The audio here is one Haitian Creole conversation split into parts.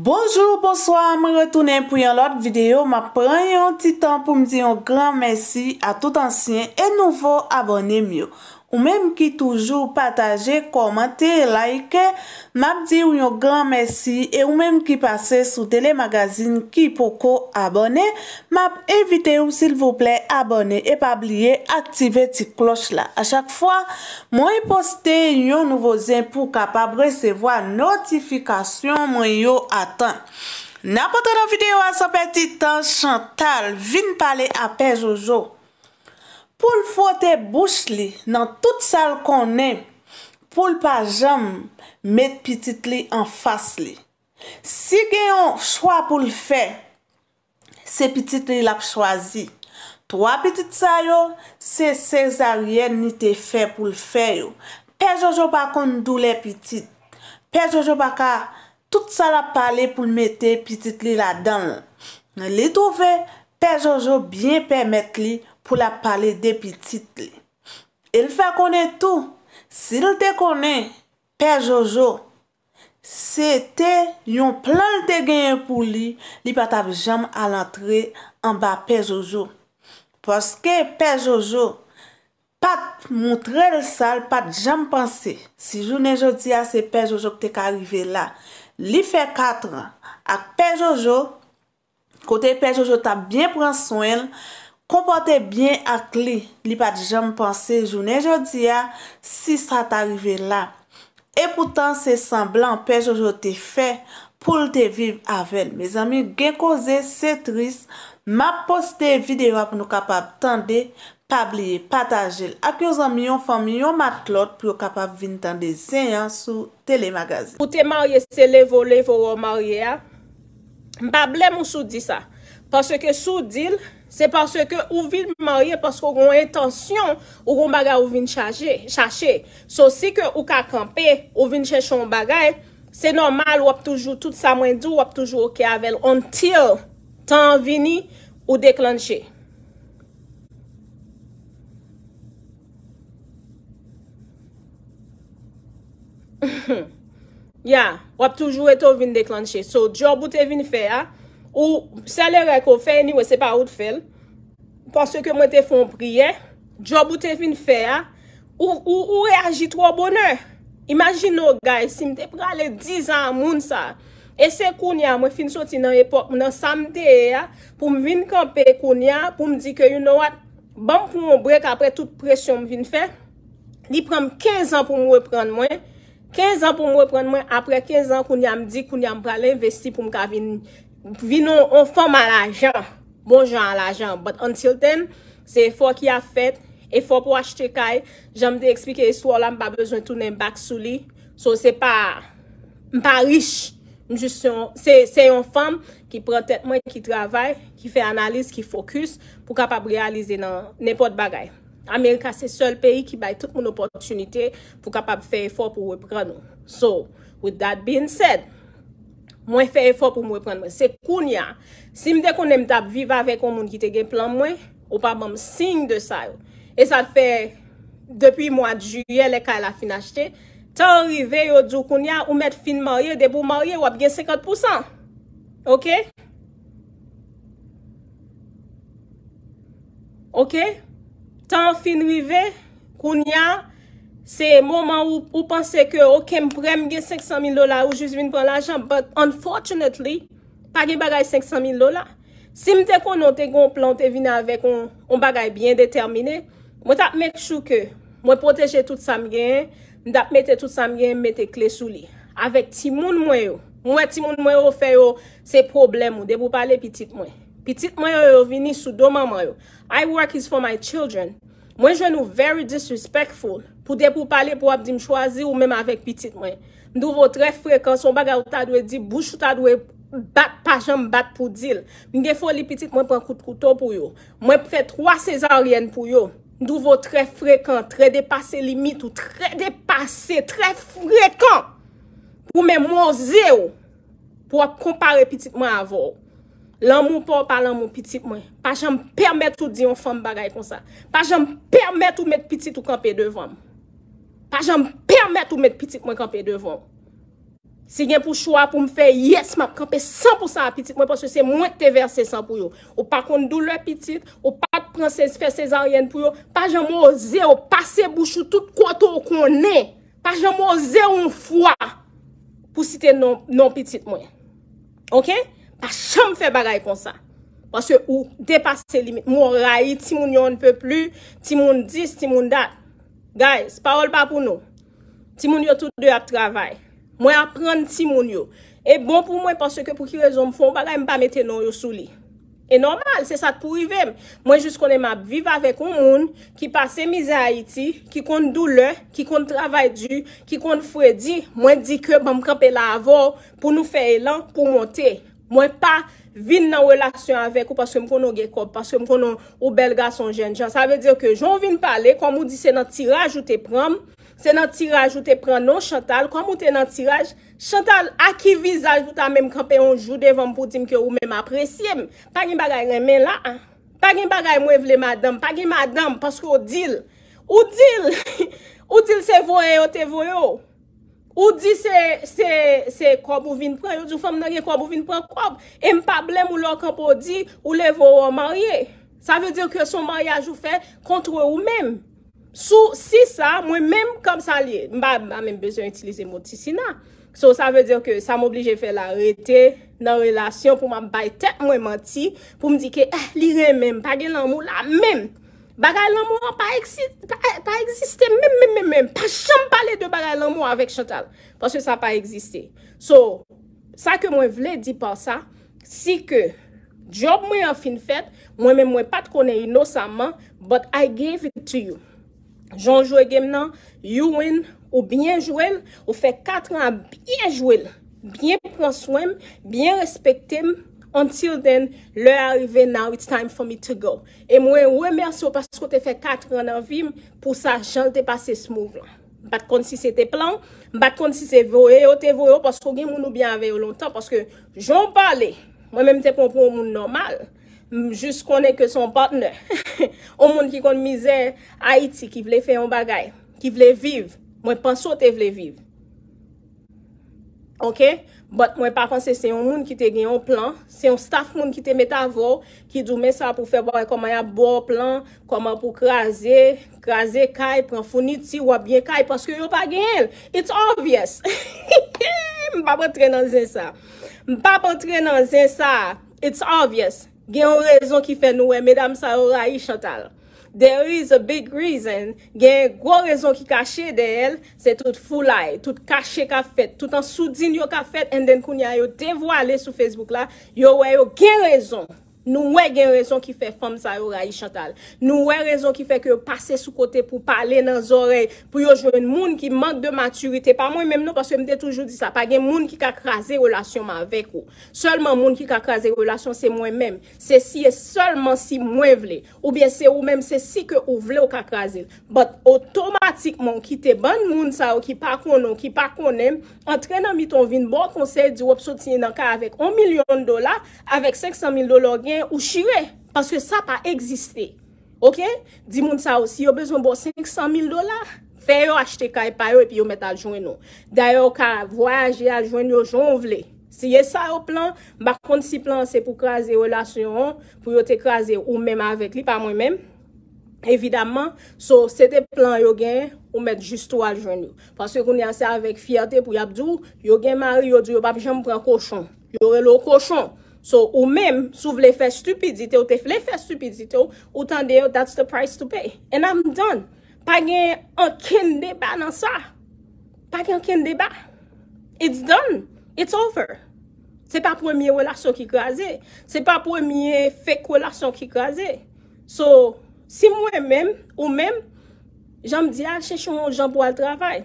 Bonjour, bonsoir, me retounen pou yon lot videyo. Ma pren yon titan pou mdi yon gran mersi a tout ansyen e nouvo abonnen myo. Ou mèm ki toujou pataje, komante, laike, mèm di ou yon gran mèsi E ou mèm ki pase sou telemagazine ki poko abone Mèm evite ou sil vople abone e pabliye aktive ti kloch la A chak fwa, mwen poste yon nouvozen pou kapab resevo a notifikasyon mwen yon atan Nè apote nan videyo asan peti tan chantal, vin pale apè Jojo Poul fote bouch li nan tout sal konen, poul pa jam met pitit li an fas li. Si gen yon chwa pou l'fè, se pitit li lak chwazi. Toa pitit sa yo, se se zarien ni te fè pou l'fè yo. Pe Jojo bakon dou le pitit. Pe Jojo baka tout sal ap pale pou l'mete pitit li la dan. Le touve, Pe Jojo bien pèmèt li pou la pale depi tit li. El fè konè tou, si l te konè, pe Jojo, se te yon plan l te genye pou li, li pat av jom al antre an ba pe Jojo. Poske pe Jojo, pat moun tre l sal, pat jom panse. Si jounen jodi a se pe Jojo kte ka arrive la, li fè katran ak pe Jojo, kote pe Jojo ta bien pran son el, kompote byen ak li, li pa di jan mpansi, jounen jodi ya, si sa ta rive la. E poutan se semblan, pej yo yo te fe, pou l te viv aven. Me zami, gen koze, se tris, ma poste videwa pou nou kapab tande pabliye, patajil. Ak yo zami yon fami, yon matlot, pou yo kapab vin tande zeyan sou telemagazin. Ou te marye se levo, levo ou marye ya, mpable mou sou di sa. Paske sou dil, Se par se ke ou vin marye, paske ou goun etansyon, ou goun bagay ou vin chache. So, si ke ou ka kampe, ou vin chesyon bagay, se normal, wap toujou, tout sa mwen dou, wap toujou ok avèl, until tan vini ou deklanshe. Ya, wap toujou eto vin deklanshe. So, diyo boutè vin fè ya, Ou se lè rè ko fè, ni wè se pa ou t'fèl. Pon se ke mwen te fon priè. Job ou te fin fè ya. Ou reagi tro bonè. Imagin nou gaj, si mwen te pralè 10 an moun sa. Ese koun ya, mwen fin soti nan epok, mwen nan samte ya. Pou mwen vin kompe koun ya, pou mwen di ke you know what. Bon pou mwen brek apre tout presyon mwen fin fè. Li pram 15 an pou mwen wè pran mwen. 15 an pou mwen wè pran mwen. Apre 15 an koun ya mwen di, koun ya mwen pralè investi pou mwen ka vini. Vinon, on fòm an la jan, bon jan an la jan, but until then, se e fò ki a fèt, e fò pou achete kaj, jan mde eksplike eswò la mba bezwen tounen bak sou li, so se pa, mpa rish, se yon fòm ki prentet mwen ki travay, ki fè analiz, ki fokus, pou kapab realize nan nepot bagay. Amerika se sol peyi ki bay tout moun opotunite pou kapab fè e fò pou wepran. So, with that being said... Mwen fè e fò pou mwen pren mwen. Se koun ya, si mdè konen mdap vive avè kon moun gite gen plan mwen, ou pa mwen msing de sa yo. E sa fè, depi mwen juye lè ka la finachte, tan rive yo djou koun ya, ou mèd fin marye, debou marye, wap gen 50%. Ok? Ok? Tan fin rive, koun ya, wap gen 50%. Se moman ou panse ke o kem brem gen 500.000 dola ou juz vin pran la jan, but unfortunately, pa gen bagay 500.000 dola, si mte konote kon plante vina avek on bagay bien determine, mwen tap mèk chou ke mwen proteje tout sa mgen, mwen tap mète tout sa mgen, mète kle sou li. Avek timoun mwen yo, mwen timoun mwen yo fe yo se problem ou, de pou pale pitit mwen. Pitit mwen yo yo vini sou do maman yo. I work is for my children. Mwen jwen yo very disrespectful mwen. pou de pou pale pou ap di m chwazi ou mèm avèk pitit mwen. Ndouvo tre frekans, on baga ou ta dwe di bouchou ta dwe bat pa jèm bat pou dil. Ndè foli pitit mwen pran kout koutou pou yo. Mwen pran 3 sezaryen pou yo. Ndouvo tre frekans, tre depase limit ou tre depase, tre frekans, pou mèm mwazè ou, pou ap kompare pitit mwen avò. Lan mwou pa lan mwou pitit mwen. Pa jèm permèt ou di yon fèm bagay kon sa. Pa jèm permèt ou mèt pitit ou kapè devan mw. pa jan m permèt ou mèt pitit mwen kapè devon. Se gen pou chwa pou m fè yes map, kapè 100% la pitit mwen, paswè se mwen te versè 100 pou yo. Ou pa kont dou lè pitit, ou pa te pransè se fè se zaryen pou yo, pa jan m oze, ou pa se bouchou tout koto ou konè, pa jan m oze ou m fwa, pou si te non, non pitit mwen. Ok? Pa chan m fè bagay kon sa. Paswè ou depas se limit. Mwen rayi ti moun yon npe plu, ti moun dis, ti moun dat. Guys, parol pa pou nou. Ti moun yo tout de ap travay. Mwen ap pren ti moun yo. E bon pou mwen parce ke pou ki rezon mfon, bagay m pa mette nou yo sou li. E normal, se sat pou yvem. Mwen jis kon em ap vive avek ou moun, ki pase mizay iti, ki kon dou le, ki kon travay du, ki kon fwe di, mwen di ke bom kapel avon pou nou fe elan pou monte. Mwen pa vin nan relasyon avek ou paske mwen konon gekop, paske mwen konon ou belga son jenjan. Sa ve diyo ke joun vin pale, kwa mwen di se nan tiraj ou te pran, se nan tiraj ou te pran non chantal, kwa mwen te nan tiraj, chantal a ki vizaj ou ta menm kapen onjou devan pou di mke ou menm apresyem. Pa gen bagay remen la, pa gen bagay mwen vle madam, pa gen madam, paske ou dil, ou dil, ou dil se voye ou te voye ou. Ou di se kwa bou vin pran, yo di fèm nan gen kwa bou vin pran kwa. E m pa blèm ou lò kwa pou di ou le vou ou marye. Sa ve dir ke son marya jou fè kontre ou mèm. Sou si sa, mwen mèm kom sa li, mba mèm bezèm itilize moti sina. Sou sa ve dir ke sa m oblije fè l'arete nan relasyon pou m ap bay tek mwen manti. Pou m di ke eh, li ren mèm, pagè nan mou la mèm. Bagay lanmou an pa eksiste, pa eksiste mem, mem, mem, mem, pa chanm pale de bagay lanmou anvek Chantal. Paske sa pa eksiste. So, sa ke mwen vle di pa sa, si ke job mwen an fin fet, mwen mwen mwen pat konen inosanman, but I gave it to you. Joun jwe gem nan, you win, ou bien jwen, ou fe katran biye jwen, biye pronswen, biye respekte mwen. Until then, lè arive now, it's time for me to go. E mwen wè merso pasko te fè kat gran avim, pou sa jan te pase smouk lan. Bat kon si se te plan, bat kon si se vowe yo, te vowe yo, pasko gen moun oubyan ave yo lontan, paske joun pale, mwen mèm te ponpon moun normal, mwen jous konen ke son partner, moun ki kon mize Haiti ki vle fè yon bagay, ki vle viv, mwen panso te vle viv. Ok, but mwen pa franse se yon moun ki te gen yon plan, se yon staff moun ki te met avro, ki dume sa pou fe vore koman ya bo plan, koman pou kraze, kraze kay, pran founi ti wap gen kay, paske yo pa gen el. It's obvious, mwen pa pou tre nan zin sa, mwen pa pou tre nan zin sa, it's obvious, gen yon rezon ki fe noue, medam sa yon rayi chantal. There is a big reason, gen gwo rezon ki kache de el, se tout fulay, tout kache ka fet, tout ansoudin yo ka fet, enden koun ya yo devwa ale sou Facebook la, yo we yo gen rezon. Nou wè gen rezon ki fè fòm sa yo Rayi Chantal, nou wè rezon ki fè ki yo pase sou kote pou pale nan zorey, pou yo jwen moun ki mank de maturite, pa mwen mèm nou pasè mdè toujou di sa, pa gen moun ki kakraze relasyonman vek yo. Sèlman moun ki kakraze relasyon se mwen mèm, se siye sèlman si mwen vle, ou bè se ou mèm se si ke ou vle ou kakraze. ou shire, paske sa pa eksiste ok, di moun sa bon ou si yo bezon bo 500.000 dolar fe yo achete ka e payo, epi yo met aljouen nou dayo ka voyaje aljouen nou, joun vle, si ye sa yo plan, bak kont si plan se pou krasi relasyon, pou yo te krasi ou menm avek li, pa mwen menm evidaman, so sete plan yo gen, ou met jistou aljouen nou paske koun yase avek fiyate pou yabdou, yo gen mari, yo di yo babi jan mpren koshon, yo relo koshon So, ou mèm, sou vle fè stupidite ou te fle fè stupidite ou, ou tan deyo, oh, that's the price to pay. And I'm done. Pa gen an ken deba nan sa. Pa gen an ken deba. It's done. It's over. Se pa pwemye wè lakson ki kwa zè. Se pa pwemye fèk wè lakson ki kwa zè. So, si mwè mèm, ou mèm, jan m diya, ah, chèchoun jan pou al travay.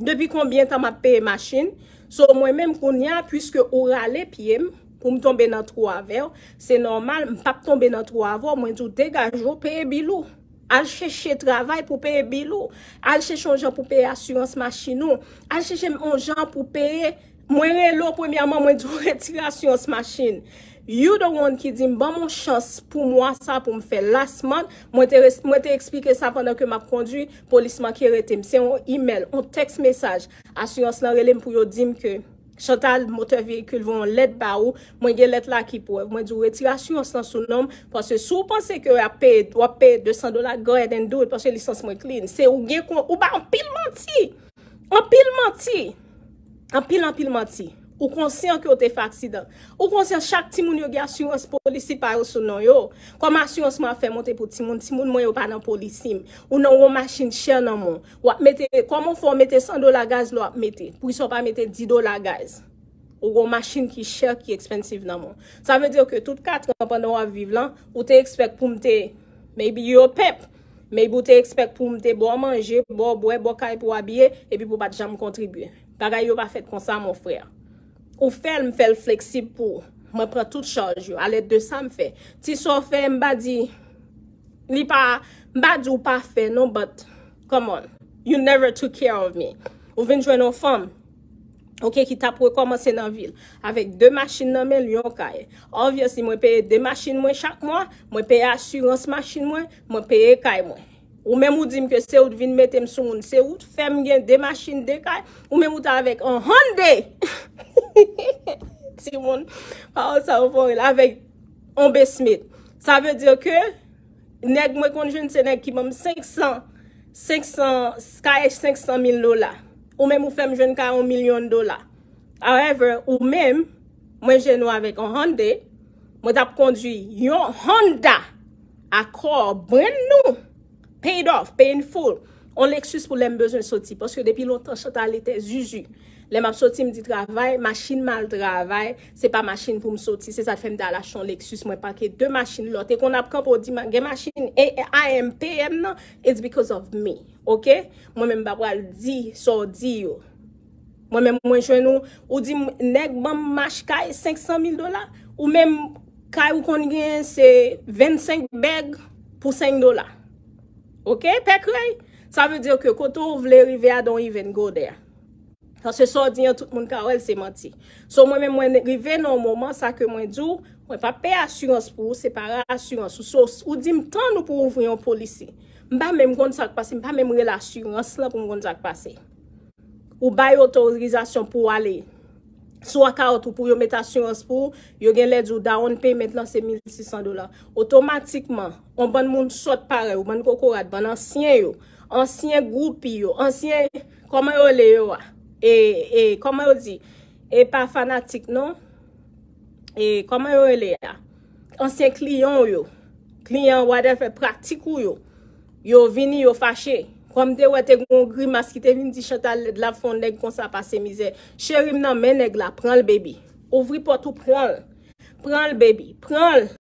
Depi konbyen tan ma pèy machin, so mwè mèm konya, pwiske ou rale piyèm, pou m tombe nan tro a ver, se normal, m pap tombe nan tro a ver, mwen tou degaj, jou peye bilou. Al cheche travay pou peye bilou. Al cheche onjan pou peye asyranse machinou. Al cheche onjan pou peye, mwen ren lor premiyaman, mwen tou retire asyranse machin. You don't want ki dim, ba moun chans pou mwa sa pou m fe last month, mwen te eksplike sa pandan ke m ap kondwi, polisman ki retem. Se yon email, yon text message, asyranse nan relem pou yo dim ke Chantal, motèr veykul voun, let ba ou, mwen gen let la ki pou ev. Mwen djou retirasyon, san sou nom, panse sou panse ke wap pe 200 dola gare den do, panse lisans mwen klini, se ou gen kon, ou ba anpil manti, anpil manti, anpil anpil manti. Ou konsyen ki yo te fa aksida. Ou konsyen chak timoun yo ge asyons polisi pa yo sou nan yo. Koman asyons mwen a fe mwote pou timoun, timoun mwen yo pa nan polisi. Ou nan yon masin chè nan mwen. Koman fò mwete 100 dolar gaz lò apmete. Pou yon pa mwete 10 dolar gaz. Ou yon masin ki chè, ki ekspensiv nan mwen. Sa vè diyo ke tout 4 anpan nan waviv lan. Ou te ekspek pou mte, meybi yo pep. Meybi ou te ekspek pou mte bo manje, bo boye, bo kaye pou wabye. E pi pou bat jam kontribuye. Bagay yo pa fet konsan mwen frè. Ou fèl m fèl fleksib pou. Mè pre tout chanj yo. A let de sa m fè. Ti so fè m badi. Li pa. M badi ou pa fè. Non but. Come on. You never took care of me. Ou vin jwen nou fèm. Ok. Ki tap wè komanse nan vil. Awek de machin nan men. Lyon kaye. Obvious. Li mwen pèye de machin mwen chak mwen. Mwen pèye asurans machin mwen. Mwen pèye kaye mwen. Ou mè mou dim ke seout vin metem sou moun seout. Fèm gen de machin de kaye. Ou mè mout avèk an hondè. Si moun, pa ou sa ou fon el avek ombesmit. Sa ve diyo ke, neg mwen kon jen se neg ki moun 500, 500, 500 mil lola. Ou men mwen fem jen 40 milyon dola. However, ou men mwen jen ou avek o hande, mwen tap kondji yon handa akor bren nou. Paid off, paid in full. On l'eksus pou lem bezwen soti. Paske depi lontan sota lete juju. Le map soti m di travay, machin mal travay, se pa machin pou m soti, se sa fèm dalachon leksus mwen pake de machin lò. Te kon ap kap ou di, gen machin, I am PN, it's because of me, ok? Mwen men m babwal di, so di yo. Mwen men mwen chwen ou, ou di, neg ban m mach kaj 500 mil dola, ou men kaj ou kon gen se 25 beg pou 5 dola. Ok, pek rey, sa ve di yo ke koto ou vle rive a don even go de ya. San se sor diyon tout moun ka ou el se manti. So mwen mwen mwen rive nou mouman sa ke mwen djou, mwen pa pe asurans pou, se para asurans. So ou dim tan nou pou ouvri yon polisi, mba mwen mwen kontak pase, mba mwen mwen rel asurans la pou mwen kontak pase. Ou bay otorizasyon pou wale, sou akarot ou pou yon met asurans pou, yon gen ledjou da on pe met lan se 1600 dolar. Otomatikman, ou ban moun sot pare, ou ban koko rad, ban ansyen yo, ansyen goupi yo, ansyen koman yo le yo wa. Ah? E, e, komè yo di, e pa fanatik nou, e komè yo elè ya, ansyen kliyon yo, kliyon wadefe praktik yo, yo vini yo fache, komde yo te kongri mas ki te vini di chata la fondèk konsa pa se mize, chèrim nan menèk la, pran l bebi, ouvri pot ou pran l, pran l bebi, pran l.